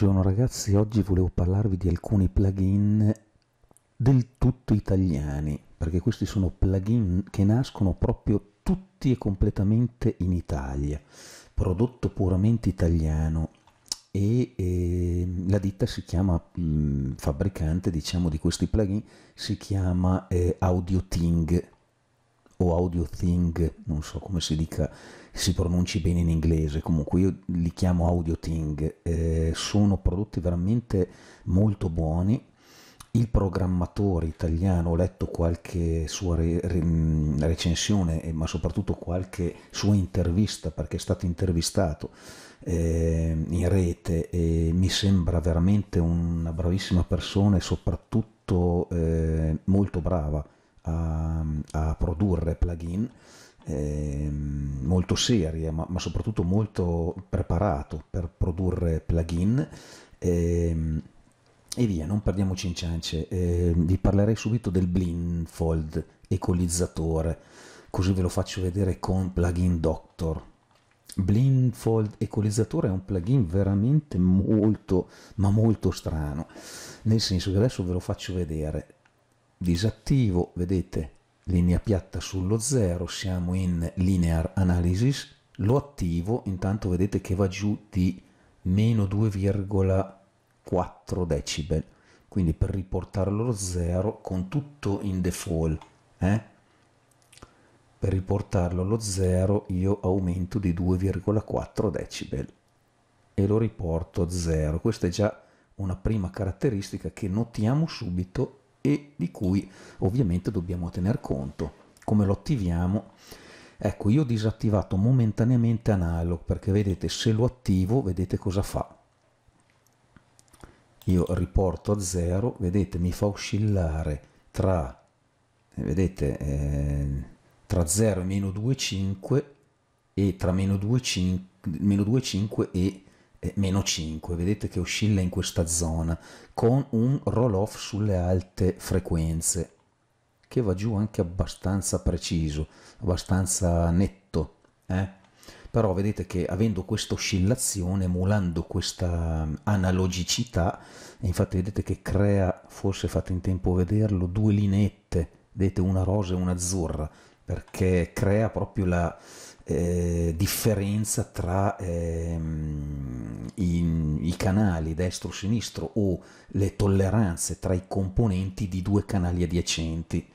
Buongiorno ragazzi, oggi volevo parlarvi di alcuni plugin del tutto italiani, perché questi sono plugin che nascono proprio tutti e completamente in Italia, prodotto puramente italiano e, e ehm, la ditta si chiama, mh, fabbricante diciamo di questi plugin, si chiama eh, AudioThing o AudioThing, non so come si dica si pronunci bene in inglese, comunque io li chiamo Audio Ting, eh, sono prodotti veramente molto buoni. Il programmatore italiano, ho letto qualche sua re, re, recensione, eh, ma soprattutto qualche sua intervista, perché è stato intervistato eh, in rete e mi sembra veramente una bravissima persona e soprattutto eh, molto brava a, a produrre plugin eh, molto seria ma, ma, soprattutto molto preparato per produrre plugin. Eh, e via, non perdiamoci in ciance, eh, vi parlerei subito del blindfold equalizzatore, così ve lo faccio vedere con plugin Doctor. Blindfold equalizzatore è un plugin veramente molto, ma molto strano, nel senso che adesso ve lo faccio vedere. Disattivo, vedete, linea piatta sullo zero, siamo in linear analysis, lo attivo, intanto vedete che va giù di meno 2,4 decibel, quindi per riportarlo allo zero con tutto in default, eh? per riportarlo allo zero io aumento di 2,4 decibel e lo riporto a zero, questa è già una prima caratteristica che notiamo subito e di cui ovviamente dobbiamo tener conto. Come lo attiviamo? Ecco, io ho disattivato momentaneamente analog perché vedete se lo attivo, vedete cosa fa. Io riporto a 0, vedete mi fa oscillare tra, eh, vedete, eh, tra 0 e meno 2,5 e tra meno 2,5 e eh, meno 5, vedete che oscilla in questa zona, con un roll-off sulle alte frequenze, che va giù anche abbastanza preciso, abbastanza netto. Eh? Però vedete che avendo questa oscillazione, emulando questa mm, analogicità, infatti vedete che crea, forse fate in tempo a vederlo, due linette, vedete una rosa e una azzurra, perché crea proprio la, eh, differenza tra ehm, i, i, canali destro-sinistro o le tolleranze tra i componenti di due canali adiacenti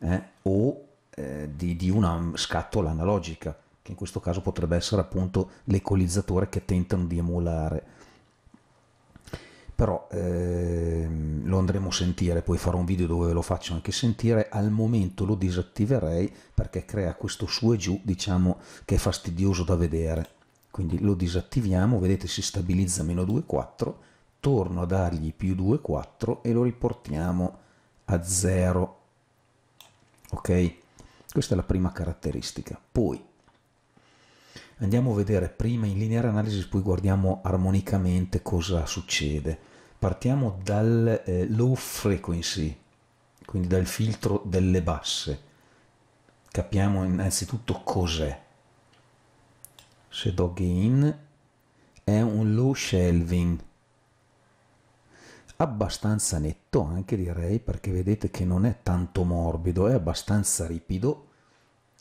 eh, o eh, di, di una scatola analogica, che in questo caso potrebbe essere appunto l'equalizzatore che tentano di emulare però ehm, lo andremo a sentire, poi farò un video dove lo faccio anche sentire, al momento lo disattiverei perché crea questo su e giù, diciamo, che è fastidioso da vedere. Quindi lo disattiviamo, vedete si stabilizza meno 2,4, torno a dargli più 2,4 e lo riportiamo a 0. Ok? Questa è la prima caratteristica. Poi andiamo a vedere prima in lineare analysis, poi guardiamo armonicamente cosa succede partiamo dal eh, low frequency, quindi dal filtro delle basse. Capiamo innanzitutto cos'è. Se do Gain è un low shelving, abbastanza netto anche direi, perché vedete che non è tanto morbido, è abbastanza ripido,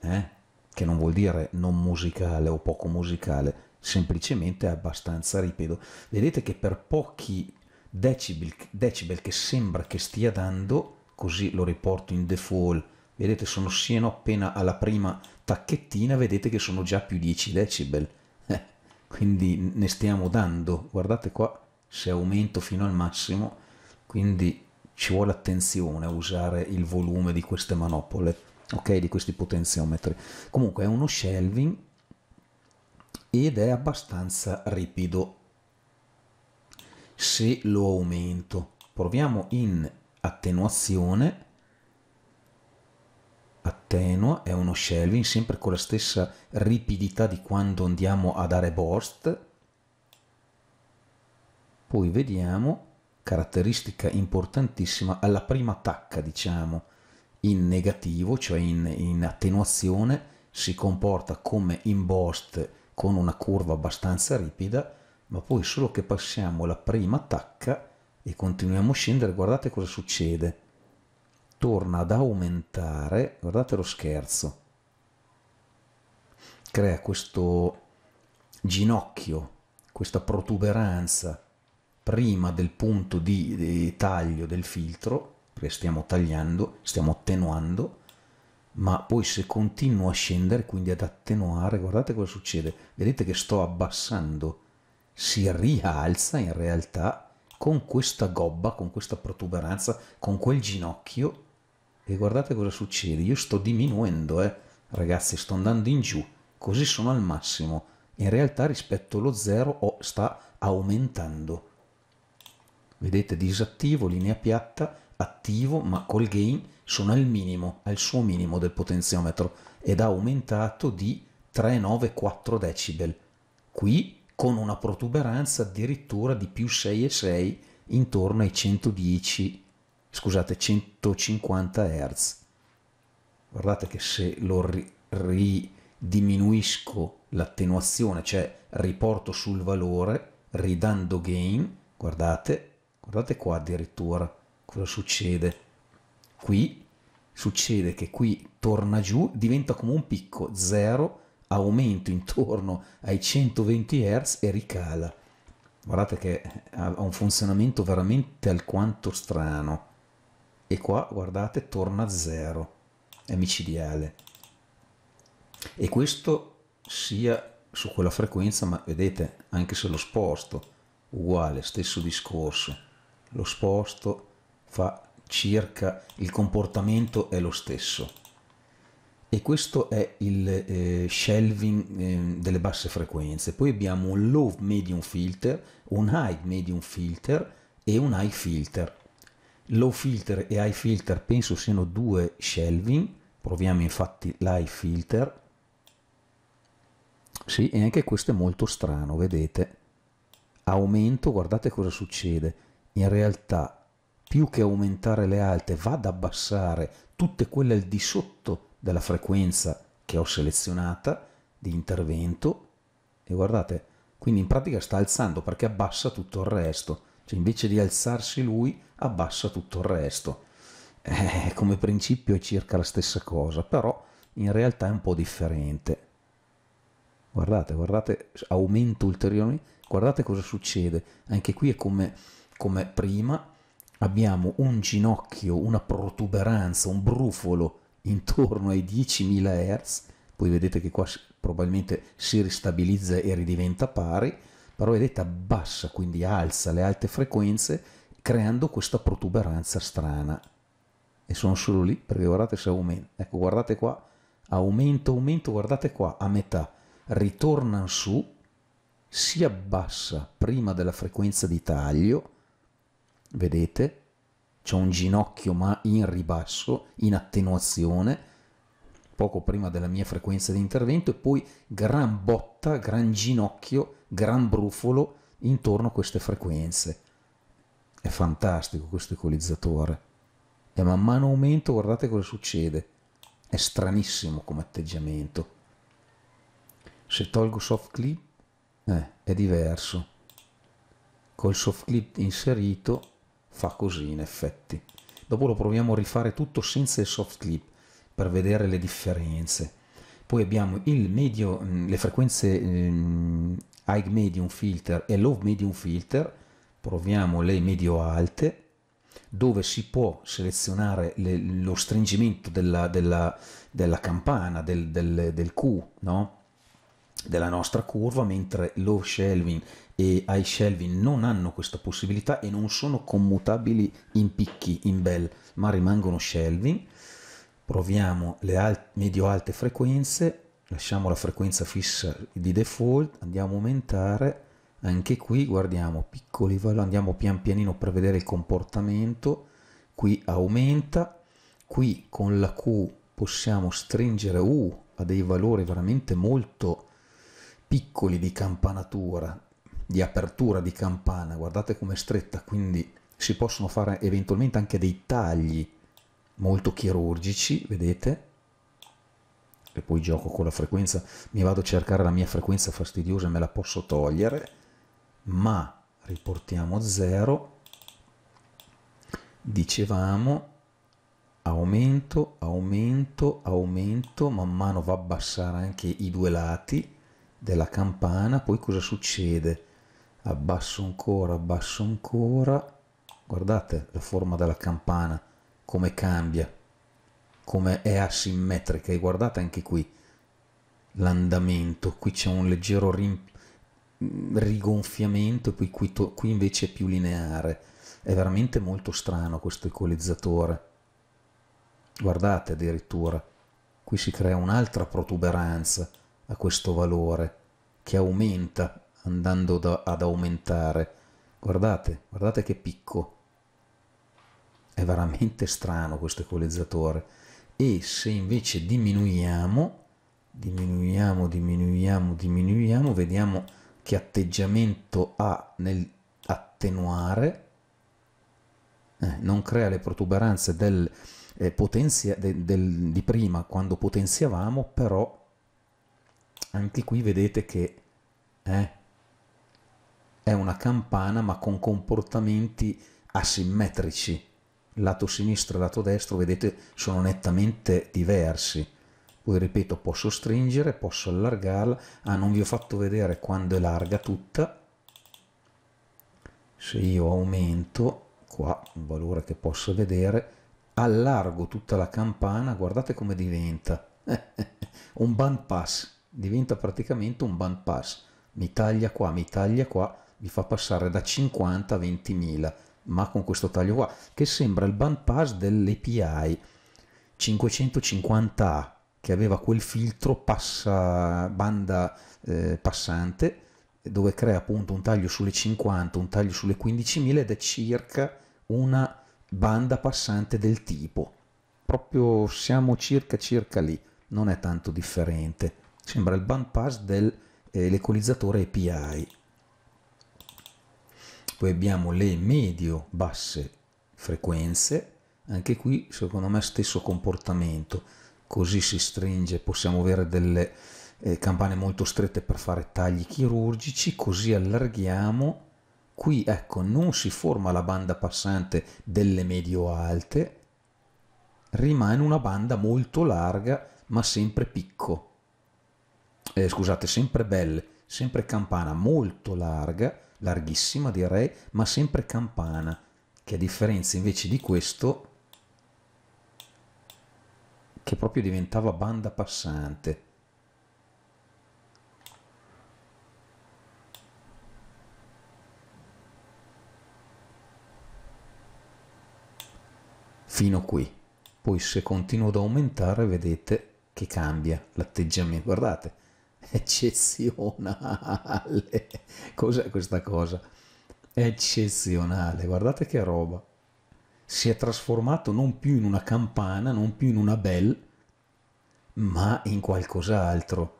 eh? che non vuol dire non musicale o poco musicale, semplicemente è abbastanza ripido. Vedete che per pochi decibel, decibel che sembra che stia dando, così lo riporto in default, vedete sono siano appena alla prima tacchettina, vedete che sono già più 10 decibel, eh, quindi ne stiamo dando, guardate qua se aumento fino al massimo, quindi ci vuole attenzione a usare il volume di queste manopole, ok, di questi potenziometri. Comunque è uno shelving ed è abbastanza ripido, se lo aumento. Proviamo in attenuazione. Attenua è uno shelving sempre con la stessa ripidità di quando andiamo a dare burst. Poi vediamo, caratteristica importantissima, alla prima tacca diciamo in negativo, cioè in, in attenuazione, si comporta come in burst con una curva abbastanza ripida ma poi solo che passiamo la prima tacca e continuiamo a scendere, guardate cosa succede. Torna ad aumentare, guardate lo scherzo, crea questo ginocchio, questa protuberanza prima del punto di, di, taglio del filtro, perché stiamo tagliando, stiamo attenuando, ma poi se continuo a scendere, quindi ad attenuare, guardate cosa succede, vedete che sto abbassando si rialza in realtà con questa gobba, con questa protuberanza, con quel ginocchio e guardate cosa succede, io sto diminuendo, eh. ragazzi, sto andando in giù, così sono al massimo, in realtà rispetto allo zero oh, sta aumentando. Vedete, disattivo, linea piatta, attivo, ma col gain sono al minimo, al suo minimo del potenziometro ed ha aumentato di 3,94 decibel. Qui con una protuberanza addirittura di più 6,6 intorno ai 110, scusate, 150 Hz. Guardate che se lo ridiminuisco l'attenuazione, cioè riporto sul valore, ridando gain, guardate, guardate qua addirittura cosa succede. Qui succede che qui torna giù, diventa come un picco 0 aumento intorno ai 120 Hz e ricala. Guardate che ha un funzionamento veramente alquanto strano. E qua, guardate, torna a zero. È micidiale. E questo sia su quella frequenza, ma vedete, anche se lo sposto, uguale, stesso discorso. Lo sposto fa circa il comportamento è lo stesso e questo è il eh, shelving eh, delle basse frequenze. Poi abbiamo un low medium filter, un high medium filter e un high filter. Low filter e high filter penso siano due shelving, proviamo infatti l'high filter. Sì, e anche questo è molto strano, vedete. Aumento, guardate cosa succede. In realtà più che aumentare le alte va ad abbassare tutte quelle al di sotto della frequenza che ho selezionata di intervento e guardate, quindi in pratica sta alzando perché abbassa tutto il resto, cioè invece di alzarsi lui abbassa tutto il resto. Eh, come principio è circa la stessa cosa, però in realtà è un po' differente. Guardate, guardate, aumento ulteriormente, guardate cosa succede, anche qui è come, come prima, abbiamo un ginocchio, una protuberanza, un brufolo intorno ai 10.000 Hz, poi vedete che qua probabilmente si ristabilizza e ridiventa pari, però vedete abbassa, quindi alza le alte frequenze creando questa protuberanza strana. E sono solo lì perché guardate se aumenta. Ecco, guardate qua, aumento, aumento, guardate qua, a metà, ritorna su, si abbassa prima della frequenza di taglio, vedete, c'è un ginocchio ma in ribasso, in attenuazione, poco prima della mia frequenza di intervento, e poi gran botta, gran ginocchio, gran brufolo intorno a queste frequenze. È fantastico questo equalizzatore. E man mano aumento, guardate cosa succede. È stranissimo come atteggiamento. Se tolgo soft clip, eh, è diverso. Col soft clip inserito fa così in effetti. Dopo lo proviamo a rifare tutto senza il soft clip per vedere le differenze. Poi abbiamo medio, mm, le frequenze ehm, high medium filter e low medium filter, proviamo le medio alte, dove si può selezionare le, lo stringimento della, della, della campana, del, del, del Q, no? della nostra curva, mentre low shelving e high shelving non hanno questa possibilità e non sono commutabili in picchi, in bell, ma rimangono shelving. Proviamo le alt- medio-alte frequenze, lasciamo la frequenza fissa di default, andiamo a aumentare, anche qui guardiamo piccoli valori, andiamo pian pianino per vedere il comportamento, qui aumenta, qui con la Q possiamo stringere U uh, a dei valori veramente molto piccoli di campanatura, di apertura di campana, guardate come è stretta, quindi si possono fare eventualmente anche dei tagli molto chirurgici, vedete? E poi gioco con la frequenza, mi vado a cercare la mia frequenza fastidiosa e me la posso togliere, ma riportiamo 0, dicevamo aumento, aumento, aumento, man mano va a abbassare anche i due lati, della campana, poi cosa succede? Abbasso ancora, abbasso ancora, guardate la forma della campana, come cambia, come è asimmetrica e guardate anche qui l'andamento, qui c'è un leggero rigonfiamento e poi qui, qui invece è più lineare, è veramente molto strano questo equalizzatore, guardate addirittura, qui si crea un'altra protuberanza, a questo valore che aumenta andando da, ad aumentare. Guardate, guardate che picco. È veramente strano questo equalizzatore. E se invece diminuiamo, diminuiamo, diminuiamo, diminuiamo, vediamo che atteggiamento ha nel attenuare. Eh, non crea le protuberanze del, eh, potenzia, de, del, di prima quando potenziavamo, però anche qui vedete che eh, è una campana ma con comportamenti asimmetrici. Lato sinistro e lato destro, vedete, sono nettamente diversi. Poi ripeto, posso stringere, posso allargarla. Ah, non vi ho fatto vedere quando è larga tutta. Se io aumento, qua un valore che posso vedere, allargo tutta la campana, guardate come diventa. un band pass diventa praticamente un band pass. Mi taglia qua, mi taglia qua, mi fa passare da 50 a 20.000, ma con questo taglio qua, che sembra il band pass dell'API 550A, che aveva quel filtro passa, banda eh, passante, dove crea appunto un taglio sulle 50, un taglio sulle 15.000 ed è circa una banda passante del tipo. Proprio siamo circa circa lì, non è tanto differente sembra il bandpass dell'equalizzatore eh, API. Poi abbiamo le medio-basse frequenze, anche qui secondo me stesso comportamento, così si stringe, possiamo avere delle eh, campane molto strette per fare tagli chirurgici, così allarghiamo, qui ecco non si forma la banda passante delle medio-alte, rimane una banda molto larga ma sempre picco eh, scusate, sempre belle, sempre campana, molto larga, larghissima direi, ma sempre campana, che a differenza invece di questo, che proprio diventava banda passante. fino qui. Poi se continuo ad aumentare vedete che cambia l'atteggiamento. Guardate, eccezionale. Cos'è questa cosa? Eccezionale, guardate che roba. Si è trasformato non più in una campana, non più in una bell, ma in qualcos'altro.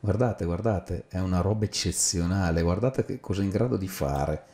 Guardate, guardate, è una roba eccezionale, guardate che cosa è in grado di fare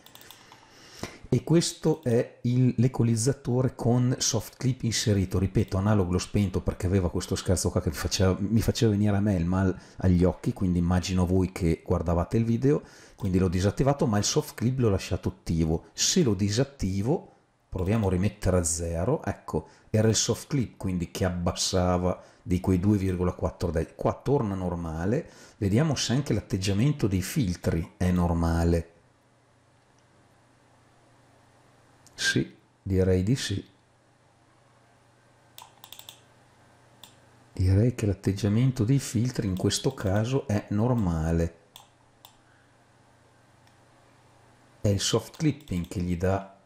e questo è l'equalizzatore con soft clip inserito, ripeto analogo l'ho spento perché aveva questo scherzo qua che mi faceva, mi faceva venire a me il mal agli occhi, quindi immagino voi che guardavate il video, quindi l'ho disattivato ma il soft clip l'ho lasciato attivo, se lo disattivo proviamo a rimettere a zero, ecco era il soft clip quindi che abbassava di quei 2,4 dai, qua torna normale, vediamo se anche l'atteggiamento dei filtri è normale, Sì, direi di sì. Direi che l'atteggiamento dei filtri in questo caso è normale. È il soft clipping che gli dà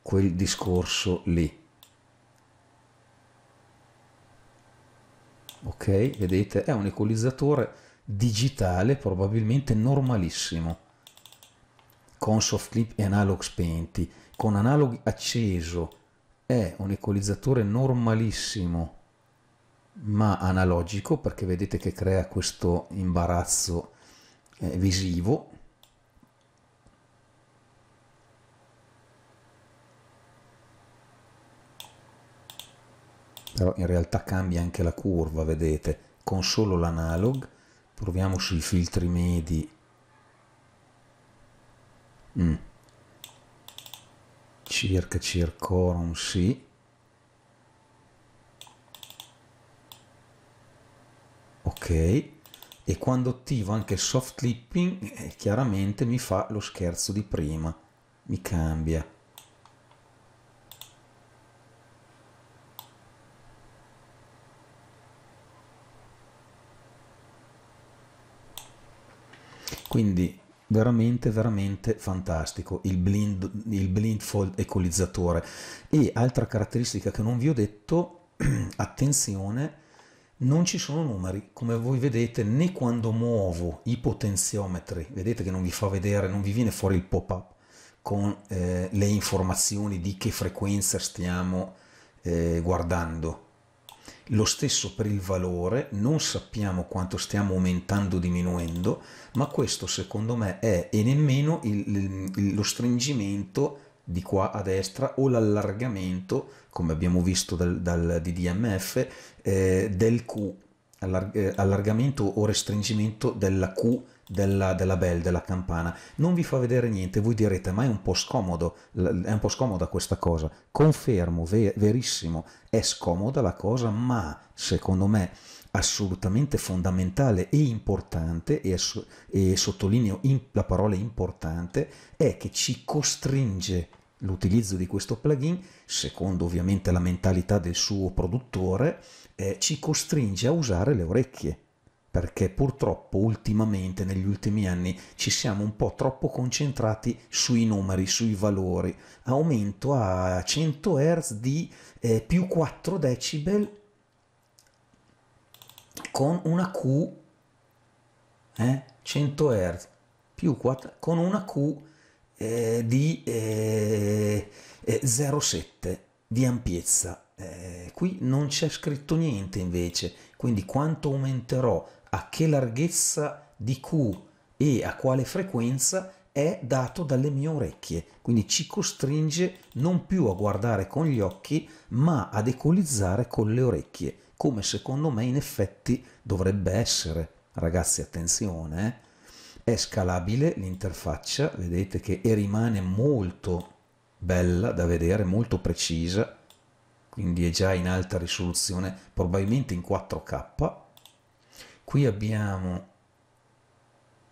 quel discorso lì. Ok, vedete, è un equalizzatore digitale probabilmente normalissimo con soft clip e analog spenti, con analog acceso, è un equalizzatore normalissimo ma analogico perché vedete che crea questo imbarazzo eh, visivo però in realtà cambia anche la curva vedete con solo l'analog proviamo sui filtri medi Mm. Circa, un sì. Ok. E quando attivo anche il soft clipping, eh, chiaramente mi fa lo scherzo di prima. Mi cambia. Quindi veramente veramente fantastico il, blind, il blindfold equalizzatore e altra caratteristica che non vi ho detto attenzione non ci sono numeri come voi vedete né quando muovo i potenziometri vedete che non vi fa vedere non vi viene fuori il pop up con eh, le informazioni di che frequenza stiamo eh, guardando lo stesso per il valore, non sappiamo quanto stiamo aumentando o diminuendo, ma questo secondo me è e nemmeno il, il, lo stringimento di qua a destra o l'allargamento, come abbiamo visto dal, dal DDMF, eh, del Q, eh, allargamento o restringimento della Q della, della bell, della campana, non vi fa vedere niente, voi direte ma è un po' scomodo, è un po' scomoda questa cosa, confermo, ver- verissimo, è scomoda la cosa, ma secondo me assolutamente fondamentale e importante, e, e sottolineo in, la parola importante, è che ci costringe l'utilizzo di questo plugin, secondo ovviamente la mentalità del suo produttore, eh, ci costringe a usare le orecchie perché purtroppo ultimamente, negli ultimi anni, ci siamo un po' troppo concentrati sui numeri, sui valori. Aumento a 100 Hz di eh, più 4 decibel con una Q, eh, 100 Hz, più 4, con una Q eh, di 0,7 eh, eh, di ampiezza. Eh, qui non c'è scritto niente invece, quindi quanto aumenterò a che larghezza di Q e a quale frequenza è dato dalle mie orecchie, quindi ci costringe non più a guardare con gli occhi, ma ad ecolizzare con le orecchie, come secondo me in effetti dovrebbe essere. Ragazzi, attenzione, eh? è scalabile l'interfaccia, vedete che rimane molto bella da vedere, molto precisa, quindi è già in alta risoluzione, probabilmente in 4K, Qui abbiamo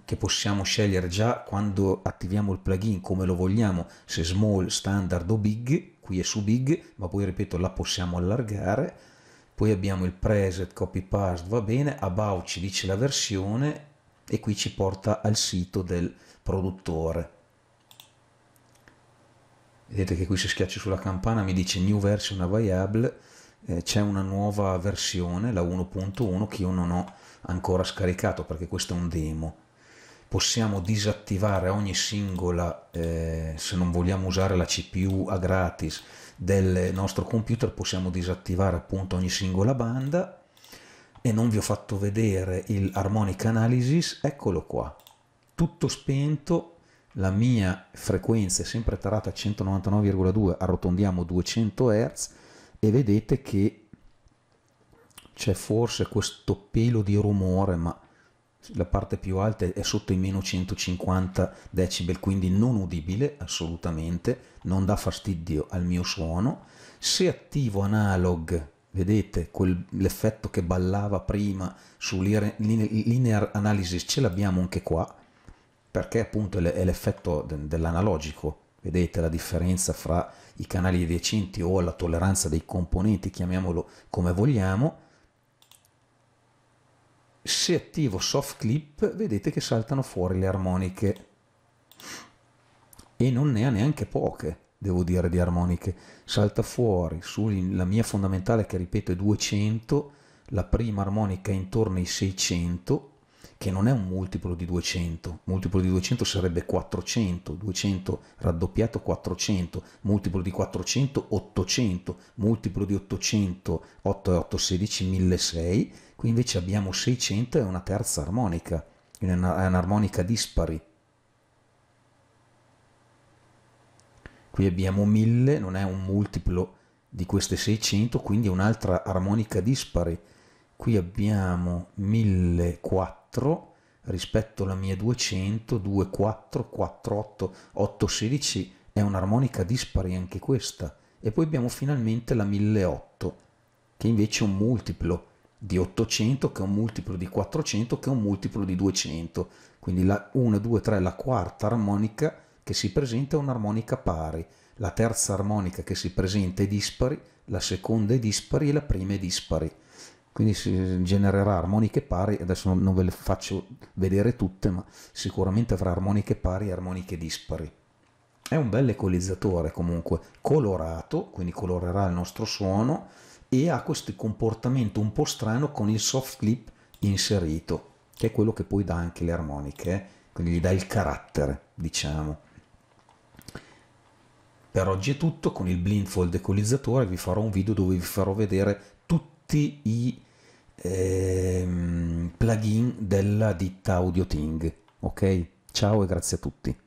che possiamo scegliere già quando attiviamo il plugin come lo vogliamo, se small, standard o big, qui è su big, ma poi ripeto la possiamo allargare. Poi abbiamo il preset, copy past va bene, about ci dice la versione e qui ci porta al sito del produttore. Vedete che qui se schiaccio sulla campana mi dice new version available, eh, c'è una nuova versione, la 1.1 che io non ho ancora scaricato perché questo è un demo. Possiamo disattivare ogni singola, eh, se non vogliamo usare la CPU a gratis del nostro computer, possiamo disattivare appunto ogni singola banda e non vi ho fatto vedere il harmonic analysis, eccolo qua, tutto spento, la mia frequenza è sempre tarata a 199,2, arrotondiamo 200 Hz e vedete che c'è forse questo pelo di rumore, ma la parte più alta è sotto i meno 150 decibel, quindi non udibile assolutamente, non dà fastidio al mio suono. Se attivo analog, vedete quel, l'effetto che ballava prima su linear, linear analysis, ce l'abbiamo anche qua, perché appunto è l'effetto dell'analogico. Vedete la differenza fra i canali adiacenti o la tolleranza dei componenti, chiamiamolo come vogliamo se attivo soft clip vedete che saltano fuori le armoniche e non ne ha neanche poche devo dire di armoniche salta fuori sulla mia fondamentale che ripeto è 200 la prima armonica è intorno ai 600 che non è un multiplo di 200 multiplo di 200 sarebbe 400 200 raddoppiato 400 multiplo di 400 800 multiplo di 800 8 e 8 16 1600 Qui invece abbiamo 600 e una terza armonica, è un'armonica dispari. Qui abbiamo 1000, non è un multiplo di queste 600, quindi è un'altra armonica dispari. Qui abbiamo 1004 rispetto alla mia 200, 2, 4, 4, è un'armonica dispari anche questa. E poi abbiamo finalmente la 1008, che invece è un multiplo di 800 che è un multiplo di 400 che è un multiplo di 200 quindi la 1, 2, 3, la quarta armonica che si presenta è un'armonica pari la terza armonica che si presenta è dispari la seconda è dispari e la prima è dispari quindi si genererà armoniche pari adesso non ve le faccio vedere tutte ma sicuramente avrà armoniche pari e armoniche dispari è un bel equalizzatore comunque colorato quindi colorerà il nostro suono e ha questo comportamento un po' strano con il soft clip inserito, che è quello che poi dà anche le armoniche, eh? quindi gli dà il carattere, diciamo. Per oggi è tutto, con il blindfold equalizzatore vi farò un video dove vi farò vedere tutti i ehm, plugin della ditta AudioTing. Ok? Ciao e grazie a tutti.